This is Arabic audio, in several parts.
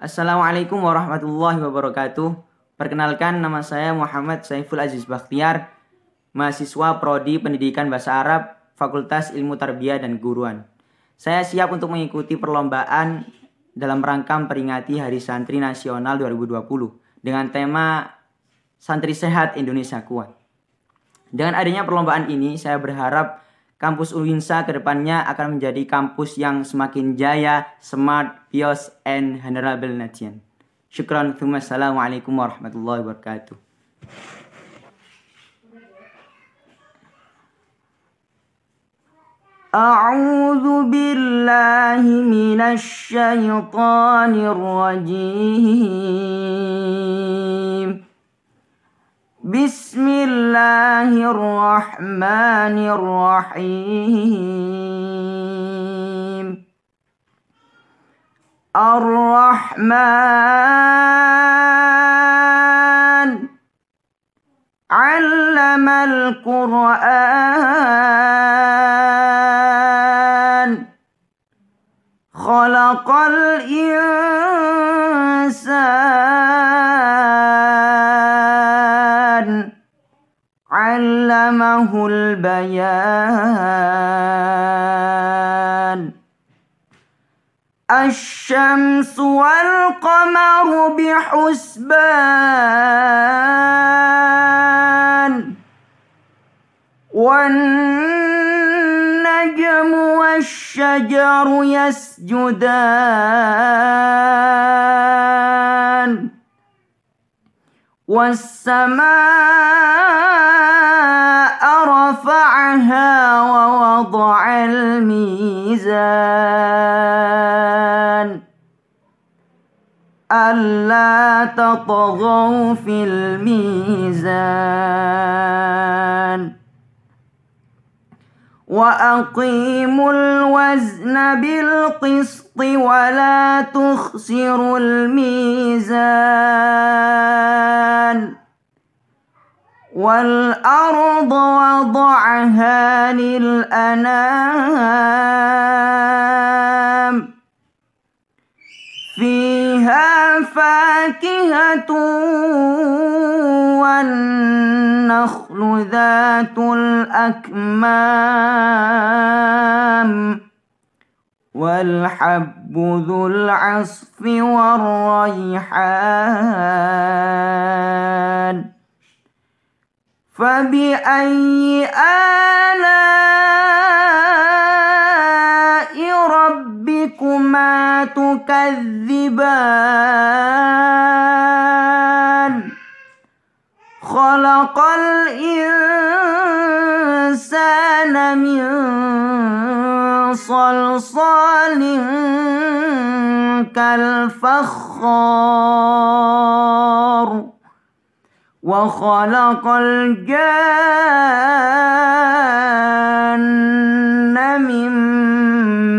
Assalamualaikum warahmatullahi wabarakatuh. Perkenalkan nama saya Muhammad Saiful Aziz Bakhtiar, mahasiswa prodi Pendidikan Bahasa Arab, Fakultas Ilmu Tarbiyah dan Guruan. Saya siap untuk mengikuti perlombaan dalam rangka peringati Hari Santri Nasional 2020 dengan tema Santri Sehat Indonesia Kuat. Dengan adanya perlombaan ini, saya berharap kampus UINSA kedepannya akan menjadi kampus yang semakin jaya, smart, pious, and honorable nation. Syukran, Assalamualaikum warahmatullahi wabarakatuh. أعوذ بالله من الشيطان الرجيم بسم الله الرحمن الرحيم الرحمن علم القرآن خلق الإنسان علمه البيان الشمس والقمر بحسبان والنجم والشجر يسجدان والسماء رفعها ووضع الميزان ألا تطغوا في الميزان وأقيموا الوزن بالقسط ولا تخسروا الميزان والأرض وضعها للأنام فيها فاكهة والنخل ذات الأكمام والحب ذو العصف والريحان فبأي آلاء ربكما تكذبان خلق الإنسان من صلصال كالفخار وخلق الجن من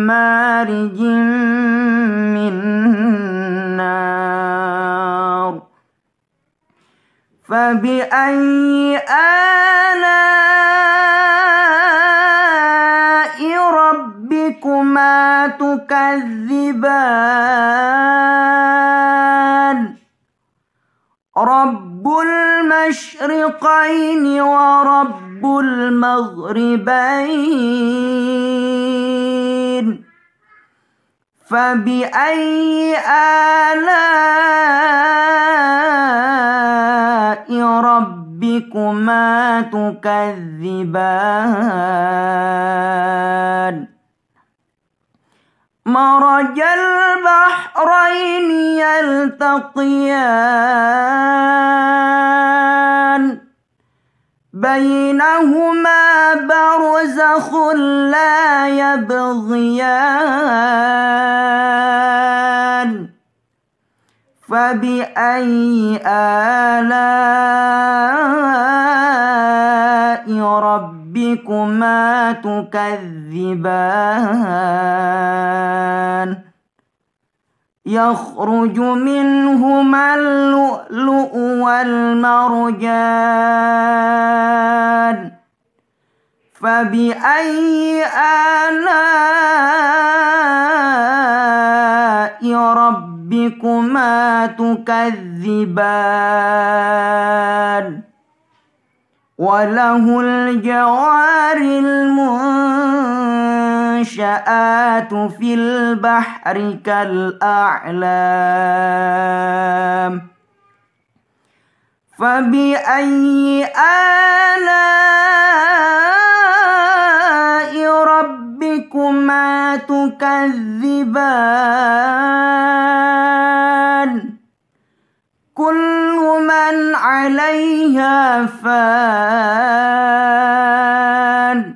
مارج من نار فبأي آلاء ربكما تكذبان رب المشرقين ورب المغربين فبأي آلاء ربكما تكذبان مرج البحرين يلتقيان بينهما برزخ لا يبغيان فبأي آلاء ربك ربكما تكذبان يخرج منهما اللؤلؤ والمرجان فبأي آلاء ربكما تكذبان وله الجوار المنشآت في البحر كالأعلام فبأي آلاء ربكما تكذبان كل من عليها فان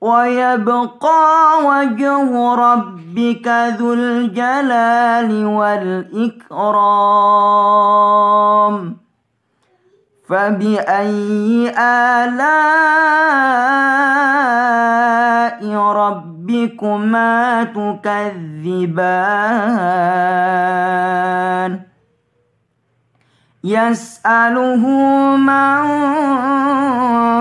ويبقى وجه ربك ذو الجلال والإكرام فبأي آلاء ربكما تكذبان يسأله من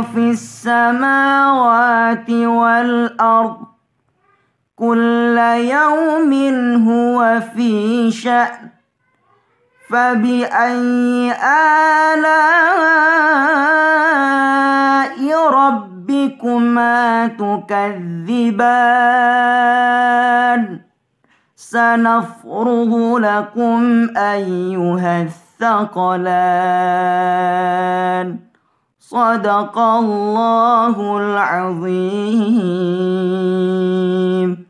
في السماوات والأرض كل يوم هو في شأن فبأي آلاء ربكما تكذبان سنفرغ لكم أيها الثاني الثقلان صدق الله العظيم